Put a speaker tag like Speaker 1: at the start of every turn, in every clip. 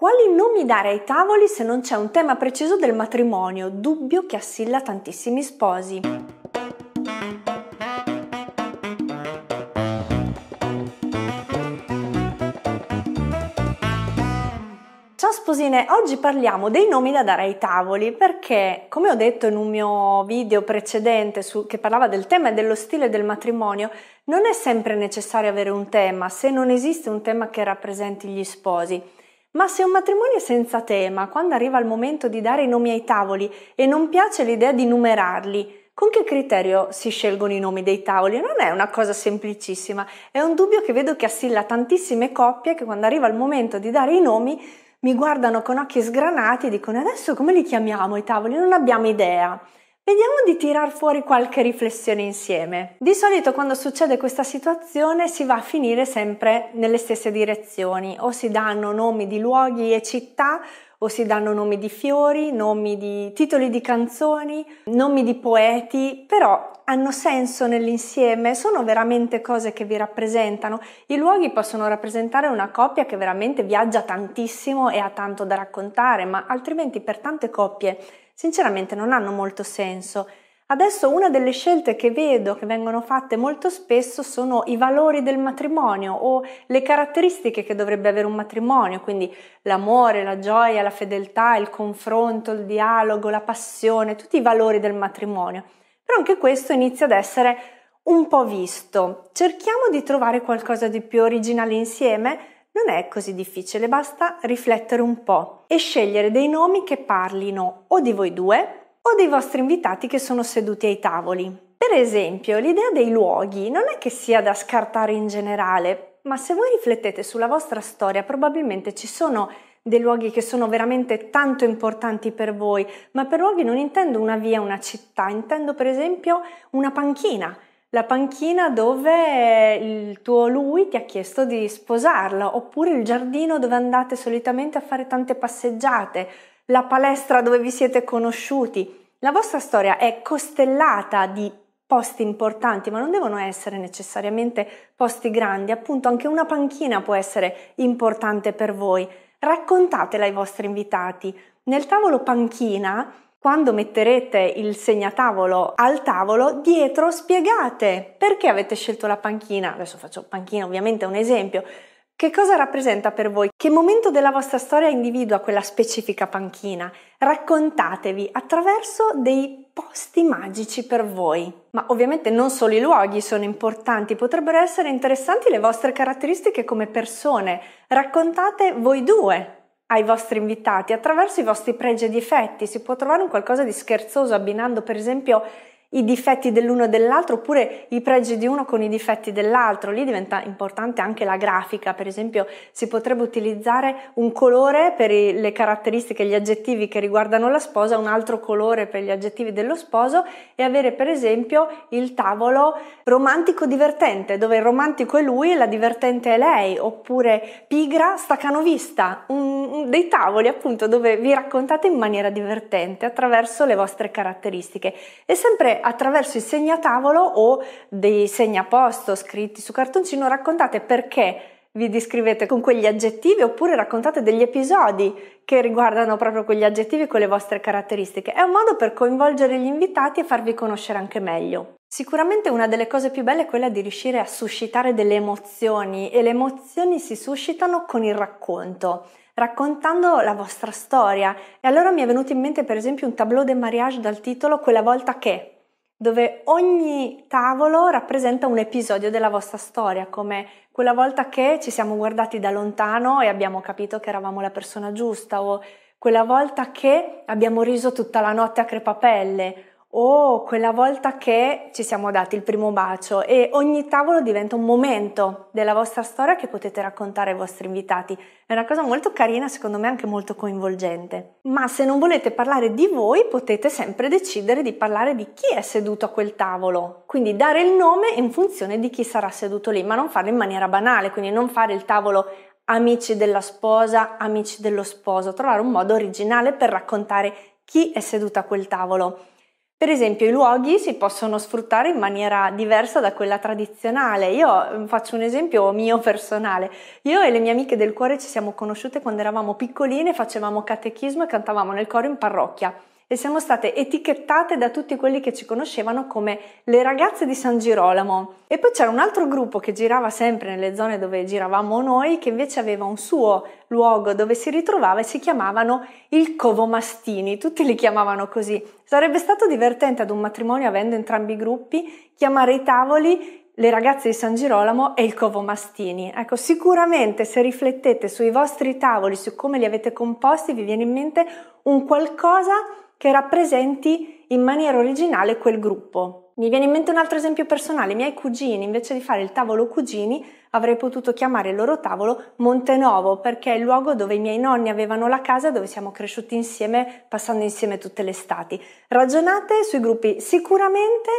Speaker 1: Quali nomi dare ai tavoli se non c'è un tema preciso del matrimonio, dubbio che assilla tantissimi sposi? Ciao sposine, oggi parliamo dei nomi da dare ai tavoli perché, come ho detto in un mio video precedente su, che parlava del tema e dello stile del matrimonio, non è sempre necessario avere un tema se non esiste un tema che rappresenti gli sposi. Ma se un matrimonio è senza tema, quando arriva il momento di dare i nomi ai tavoli e non piace l'idea di numerarli, con che criterio si scelgono i nomi dei tavoli? Non è una cosa semplicissima, è un dubbio che vedo che assilla tantissime coppie che quando arriva il momento di dare i nomi mi guardano con occhi sgranati e dicono adesso come li chiamiamo i tavoli? Non abbiamo idea. Vediamo di tirar fuori qualche riflessione insieme. Di solito quando succede questa situazione si va a finire sempre nelle stesse direzioni o si danno nomi di luoghi e città o si danno nomi di fiori, nomi di titoli di canzoni, nomi di poeti, però hanno senso nell'insieme, sono veramente cose che vi rappresentano. I luoghi possono rappresentare una coppia che veramente viaggia tantissimo e ha tanto da raccontare, ma altrimenti per tante coppie sinceramente non hanno molto senso. Adesso una delle scelte che vedo che vengono fatte molto spesso sono i valori del matrimonio o le caratteristiche che dovrebbe avere un matrimonio, quindi l'amore, la gioia, la fedeltà, il confronto, il dialogo, la passione, tutti i valori del matrimonio. Però anche questo inizia ad essere un po' visto. Cerchiamo di trovare qualcosa di più originale insieme, non è così difficile, basta riflettere un po' e scegliere dei nomi che parlino o di voi due o dei vostri invitati che sono seduti ai tavoli. Per esempio, l'idea dei luoghi non è che sia da scartare in generale, ma se voi riflettete sulla vostra storia probabilmente ci sono dei luoghi che sono veramente tanto importanti per voi, ma per luoghi non intendo una via, una città, intendo per esempio una panchina, la panchina dove il tuo lui ti ha chiesto di sposarla, oppure il giardino dove andate solitamente a fare tante passeggiate, la palestra dove vi siete conosciuti. La vostra storia è costellata di posti importanti, ma non devono essere necessariamente posti grandi, appunto anche una panchina può essere importante per voi. Raccontatela ai vostri invitati. Nel tavolo panchina, quando metterete il segnatavolo al tavolo, dietro spiegate perché avete scelto la panchina. Adesso faccio panchina ovviamente è un esempio, che cosa rappresenta per voi? Che momento della vostra storia individua quella specifica panchina? Raccontatevi attraverso dei posti magici per voi. Ma ovviamente non solo i luoghi sono importanti, potrebbero essere interessanti le vostre caratteristiche come persone. Raccontate voi due ai vostri invitati attraverso i vostri pregi e difetti. Si può trovare un qualcosa di scherzoso abbinando per esempio i difetti dell'uno e dell'altro oppure i pregi di uno con i difetti dell'altro. Lì diventa importante anche la grafica, per esempio si potrebbe utilizzare un colore per le caratteristiche, gli aggettivi che riguardano la sposa, un altro colore per gli aggettivi dello sposo e avere per esempio il tavolo romantico divertente, dove il romantico è lui e la divertente è lei, oppure pigra stacanovista, un Mm, dei tavoli appunto dove vi raccontate in maniera divertente attraverso le vostre caratteristiche e sempre attraverso i segnatavolo o dei segnaposto scritti su cartoncino raccontate perché vi descrivete con quegli aggettivi oppure raccontate degli episodi che riguardano proprio quegli aggettivi con le vostre caratteristiche. È un modo per coinvolgere gli invitati e farvi conoscere anche meglio. Sicuramente una delle cose più belle è quella di riuscire a suscitare delle emozioni e le emozioni si suscitano con il racconto raccontando la vostra storia. E allora mi è venuto in mente per esempio un tableau de mariage dal titolo Quella volta che, dove ogni tavolo rappresenta un episodio della vostra storia, come quella volta che ci siamo guardati da lontano e abbiamo capito che eravamo la persona giusta o quella volta che abbiamo riso tutta la notte a crepapelle o oh, quella volta che ci siamo dati il primo bacio e ogni tavolo diventa un momento della vostra storia che potete raccontare ai vostri invitati. È una cosa molto carina, secondo me anche molto coinvolgente. Ma se non volete parlare di voi, potete sempre decidere di parlare di chi è seduto a quel tavolo. Quindi dare il nome in funzione di chi sarà seduto lì, ma non farlo in maniera banale, quindi non fare il tavolo amici della sposa, amici dello sposo, trovare un modo originale per raccontare chi è seduto a quel tavolo per esempio i luoghi si possono sfruttare in maniera diversa da quella tradizionale. Io mm, faccio un esempio mio personale. Io e le mie amiche del cuore ci siamo conosciute quando eravamo piccoline, facevamo catechismo e cantavamo nel coro in parrocchia e siamo state etichettate da tutti quelli che ci conoscevano come le ragazze di San Girolamo. E poi c'era un altro gruppo che girava sempre nelle zone dove giravamo noi, che invece aveva un suo luogo dove si ritrovava e si chiamavano il Covo Mastini, tutti li chiamavano così. Sarebbe stato divertente ad un matrimonio avendo entrambi i gruppi chiamare i tavoli le ragazze di San Girolamo e il Covo Mastini. Ecco, sicuramente se riflettete sui vostri tavoli, su come li avete composti, vi viene in mente un qualcosa che rappresenti in maniera originale quel gruppo. Mi viene in mente un altro esempio personale, i miei cugini, invece di fare il tavolo cugini, avrei potuto chiamare il loro tavolo Montenovo, perché è il luogo dove i miei nonni avevano la casa, dove siamo cresciuti insieme, passando insieme tutte le estati. Ragionate sui gruppi, sicuramente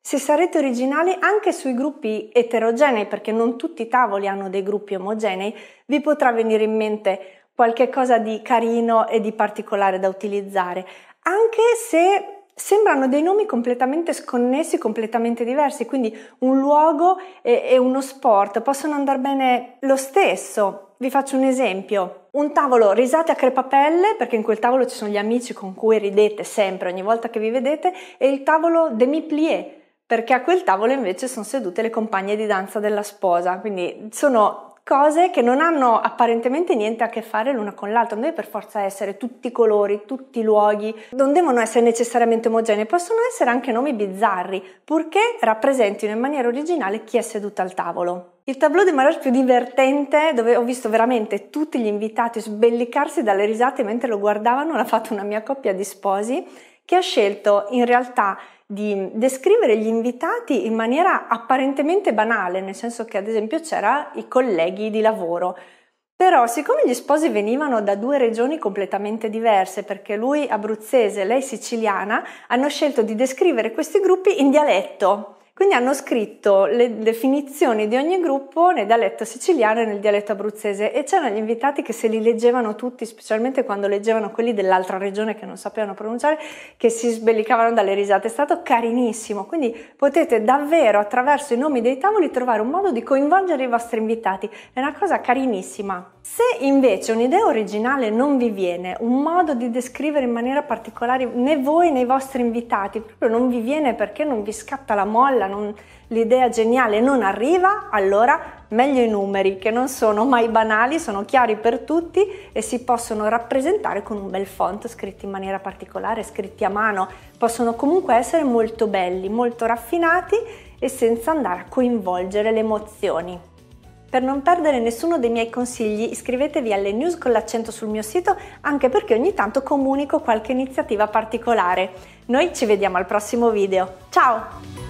Speaker 1: se sarete originali anche sui gruppi eterogenei, perché non tutti i tavoli hanno dei gruppi omogenei, vi potrà venire in mente qualche cosa di carino e di particolare da utilizzare anche se sembrano dei nomi completamente sconnessi, completamente diversi, quindi un luogo e, e uno sport possono andare bene lo stesso. Vi faccio un esempio, un tavolo risate a crepapelle, perché in quel tavolo ci sono gli amici con cui ridete sempre ogni volta che vi vedete, e il tavolo demi-plié, perché a quel tavolo invece sono sedute le compagne di danza della sposa. Quindi sono cose che non hanno apparentemente niente a che fare l'una con l'altra, non deve per forza essere tutti i colori, tutti i luoghi, non devono essere necessariamente omogenei, possono essere anche nomi bizzarri, purché rappresentino in maniera originale chi è seduto al tavolo. Il tableau di mariage più divertente, dove ho visto veramente tutti gli invitati sbellicarsi dalle risate mentre lo guardavano, l'ha fatto una mia coppia di sposi, che ha scelto in realtà di descrivere gli invitati in maniera apparentemente banale, nel senso che ad esempio c'era i colleghi di lavoro. Però siccome gli sposi venivano da due regioni completamente diverse, perché lui abruzzese e lei siciliana, hanno scelto di descrivere questi gruppi in dialetto. Quindi hanno scritto le definizioni di ogni gruppo nel dialetto siciliano e nel dialetto abruzzese e c'erano gli invitati che se li leggevano tutti, specialmente quando leggevano quelli dell'altra regione che non sapevano pronunciare, che si sbellicavano dalle risate. È stato carinissimo, quindi potete davvero attraverso i nomi dei tavoli trovare un modo di coinvolgere i vostri invitati. È una cosa carinissima. Se invece un'idea originale non vi viene, un modo di descrivere in maniera particolare né voi né i vostri invitati, proprio non vi viene perché non vi scatta la molla, non, l'idea geniale non arriva, allora meglio i numeri che non sono mai banali, sono chiari per tutti e si possono rappresentare con un bel font scritti in maniera particolare, scritti a mano, possono comunque essere molto belli, molto raffinati e senza andare a coinvolgere le emozioni. Per non perdere nessuno dei miei consigli iscrivetevi alle news con l'accento sul mio sito anche perché ogni tanto comunico qualche iniziativa particolare. Noi ci vediamo al prossimo video. Ciao!